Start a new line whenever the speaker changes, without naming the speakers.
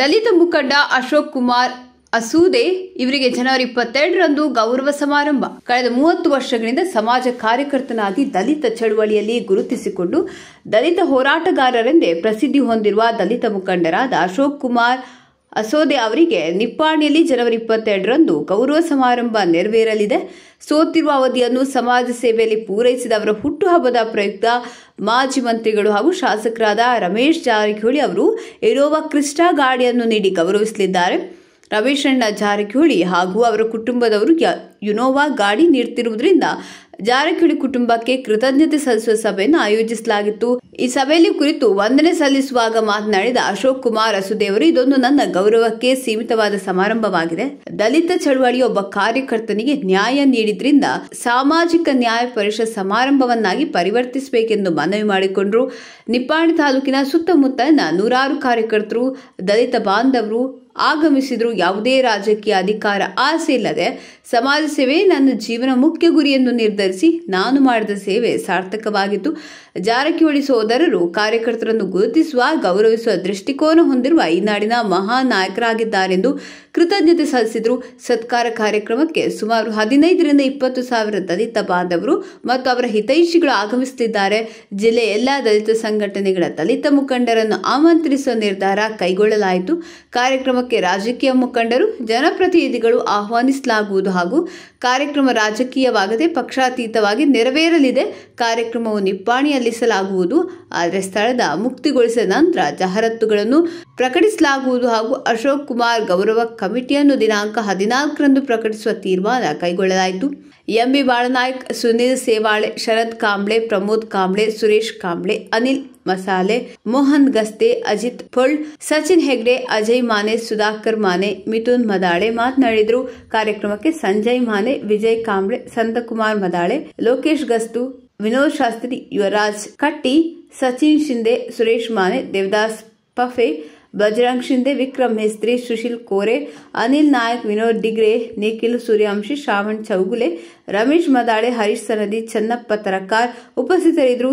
ದಲಿತ ಮುಖಂಡ ಅಶೋಕ್ ಕುಮಾರ್ ಅಸೂದೆ ಇವರಿಗೆ ಜನವರಿ ಇಪ್ಪತ್ತೆರಡರಂದು ಗೌರವ ಸಮಾರಂಭ ಕಳೆದ ಮೂವತ್ತು ವರ್ಷಗಳಿಂದ ಸಮಾಜ ಕಾರ್ಯಕರ್ತನಾಗಿ ದಲಿತ ಚಳುವಳಿಯಲ್ಲಿ ಗುರುತಿಸಿಕೊಂಡು ದಲಿತ ಹೋರಾಟಗಾರರೆಂದೇ ಪ್ರಸಿದ್ಧಿ ಹೊಂದಿರುವ ದಲಿತ ಮುಖಂಡರಾದ ಅಶೋಕ್ ಕುಮಾರ್ ಅಸೋದೆ ಅವರಿಗೆ ನಿಪ್ಪಾಣಿಯಲ್ಲಿ ಜನವರಿ ಇಪ್ಪತ್ತೆರಡರಂದು ಗೌರವ ಸಮಾರಂಭ ನೆರವೇರಲಿದೆ ಸೋತಿರುವ ಅವಧಿಯನ್ನು ಸಮಾಜ ಸೇವೆಯಲ್ಲಿ ಪೂರೈಸಿದ ಅವರ ಹುಟ್ಟುಹಬ್ಬದ ಪ್ರಯುಕ್ತ ಮಾಜಿ ಮಂತ್ರಿಗಳು ಹಾಗೂ ಶಾಸಕರಾದ ರಮೇಶ್ ಜಾರಕಿಹೊಳಿ ಅವರು ಇರೋವಾ ಕ್ರಿಸ್ಟಾ ಗಾಡಿಯನ್ನು ನೀಡಿ ಗೌರವಿಸಲಿದ್ದಾರೆ ರಮೇಶಣ್ಣ ಜಾರಕಿಹೊಳಿ ಹಾಗೂ ಅವರ ಕುಟುಂಬದವರು ಯುನೋವಾ ಗಾಡಿ ನೀಡುತ್ತಿರುವುದರಿಂದ ಜಾರಕಿಹೊಳಿ ಕುಟುಂಬಕ್ಕೆ ಕೃತಜ್ಞತೆ ಸಲ್ಲಿಸುವ ಸಭೆಯನ್ನು ಆಯೋಜಿಸಲಾಗಿತ್ತು ಈ ಸಭೆಯಲ್ಲಿ ಕುರಿತು ವಂದನೆ ಸಲ್ಲಿಸುವಾಗ ಮಾತನಾಡಿದ ಅಶೋಕ್ ಕುಮಾರ್ ಅಸುದೇವರು ಇದೊಂದು ನನ್ನ ಗೌರವಕ್ಕೆ ಸೀಮಿತವಾದ ಸಮಾರಂಭವಾಗಿದೆ ದಲಿತ ಚಳವಳಿ ಒಬ್ಬ ಕಾರ್ಯಕರ್ತನಿಗೆ ನ್ಯಾಯ ನೀಡಿದ್ರಿಂದ ಸಾಮಾಜಿಕ ನ್ಯಾಯ ಪರಿಷತ್ ಸಮಾರಂಭವನ್ನಾಗಿ ಪರಿವರ್ತಿಸಬೇಕೆಂದು ಮನವಿ ಮಾಡಿಕೊಂಡರು ನಿಪ್ಪಾಣಿ ತಾಲೂಕಿನ ಸುತ್ತಮುತ್ತಲಿನ ನೂರಾರು ಕಾರ್ಯಕರ್ತರು ದಲಿತ ಬಾಂಧವರು ಆಗಮಿಸಿದ್ರು ಯಾವುದೇ ರಾಜಕೀಯ ಅಧಿಕಾರ ಆಸೆ ಇಲ್ಲದೆ ಸಮಾಜ ಸೇವೆ ನನ್ನ ಜೀವನ ಮುಖ್ಯ ಗುರಿಯನ್ನು ನಿರ್ಧರಿಸಿ ನಾನು ಮಾಡಿದ ಸೇವೆ ಸಾರ್ಥಕವಾಗಿದ್ದು ಜಾರಕಿಹೊಳಿ ಸೋದರರು ಕಾರ್ಯಕರ್ತರನ್ನು ಗುರುತಿಸುವ ಗೌರವಿಸುವ ದೃಷ್ಟಿಕೋನ ಹೊಂದಿರುವ ಈ ನಾಡಿನ ಮಹಾ ನಾಯಕರಾಗಿದ್ದಾರೆಂದು ಕೃತಜ್ಞತೆ ಸಲ್ಲಿಸಿದ್ರು ಸತ್ಕಾರ ಕಾರ್ಯಕ್ರಮಕ್ಕೆ ಸುಮಾರು ಹದಿನೈದರಿಂದ ಇಪ್ಪತ್ತು ಸಾವಿರ ದಲಿತ ಬಾಂಧವರು ಮತ್ತು ಅವರ ಹಿತೈಷಿಗಳು ಆಗಮಿಸುತ್ತಿದ್ದಾರೆ ಜಿಲ್ಲೆಯ ಎಲ್ಲ ದಲಿತ ಸಂಘಟನೆಗಳ ದಲಿತ ಮುಖಂಡರನ್ನು ಆಮಂತ್ರಿಸುವ ನಿರ್ಧಾರ ಕೈಗೊಳ್ಳಲಾಯಿತು ಕಾರ್ಯಕ್ರಮ ಕಾರ್ಯಕ್ರಮಕ್ಕೆ ರಾಜಕೀಯ ಮುಖಂಡರು ಜನಪ್ರತಿನಿಧಿಗಳು ಆಹ್ವಾನಿಸಲಾಗುವುದು ಹಾಗೂ ಕಾರ್ಯಕ್ರಮ ರಾಜಕೀಯವಾಗದೆ ಪಕ್ಷಾತೀತವಾಗಿ ನೆರವೇರಲಿದೆ ಕಾರ್ಯಕ್ರಮವು ನಿಪ್ಪಾಣಿಯಲ್ಲಿಸಲಾಗುವುದು ಆದರೆ ಸ್ಥಳದ ಮುಕ್ತಿಗೊಳಿಸಿದ ನಂತರ ಜಾಹೀರಾತುಗಳನ್ನು ಪ್ರಕಟಿಸಲಾಗುವುದು ಹಾಗೂ ಅಶೋಕ್ ಕುಮಾರ್ ಗೌರವ ಕಮಿಟಿಯನ್ನು ದಿನಾಂಕ ಹದಿನಾಲ್ಕರಂದು ಪ್ರಕಟಿಸುವ ತೀರ್ಮಾನ ಕೈಗೊಳ್ಳಲಾಯಿತು ಎಂಬಿ ಬಾಳನಾಯ್ಕ ಸುನೀಲ್ ಸೇವಾಳೆ ಶರತ್ ಕಾಂಬ್ಳೆ ಪ್ರಮೋದ್ ಕಾಂಬ್ಳೆ ಸುರೇಶ್ ಕಾಂಬ್ಳೆ ಅನಿಲ್ ಮಸಾಲೆ ಮೋಹನ್ ಗಸ್ತೆ ಅಜಿತ್ ಪೊಳ್ ಸಚಿನ್ ಹೆಗ್ಡೆ ಅಜಯ್ ಮಾನೆ ಸುಧಾಕರ್ ಮಾನೆ ಮಿಥುನ್ ಮದಾಳೆ ಮಾತನಾಡಿದ್ರು ಕಾರ್ಯಕ್ರಮಕ್ಕೆ ಸಂಜಯ್ ಮಾನೆ ವಿಜಯ್ ಕಾಂಬ್ಳೆ ಸಂತಕುಮಾರ್ ಮದಾಳೆ ಲೋಕೇಶ್ ಗಸ್ತು ವಿನೋದ್ ಶಾಸ್ತ್ರಿ ಯುವರಾಜ್ ಕಟ್ಟಿ ಸಚಿನ್ ಶಿಂದೆ ಸುರೇಶ್ ಮಾನೆ ದೇವದಾಸ್ ಪಫೆ ಬಜರಂಗ್ ಶಿಂದೆ ವಿಕ್ರಮ್ ಮೇಸ್ತ್ರಿ ಸುಶೀಲ್ ಕೋರೆ ಅನಿಲ್ ನಾಯಕ್ ವಿನೋದ್ ಡಿಗ್ರೆ ನಿಖಿಲ್ ಸೂರ್ಯಾಂಶಿ ಶ್ರಾವಣ್ ಚೌಗುಲೆ ರಮೇಶ್ ಮದಾಳೆ ಹರೀಶ್ ಸನದಿ ಚನ್ನಪ್ಪ ತರಕಾರ್ ಉಪಸ್ಥಿತರಿದ್ದರು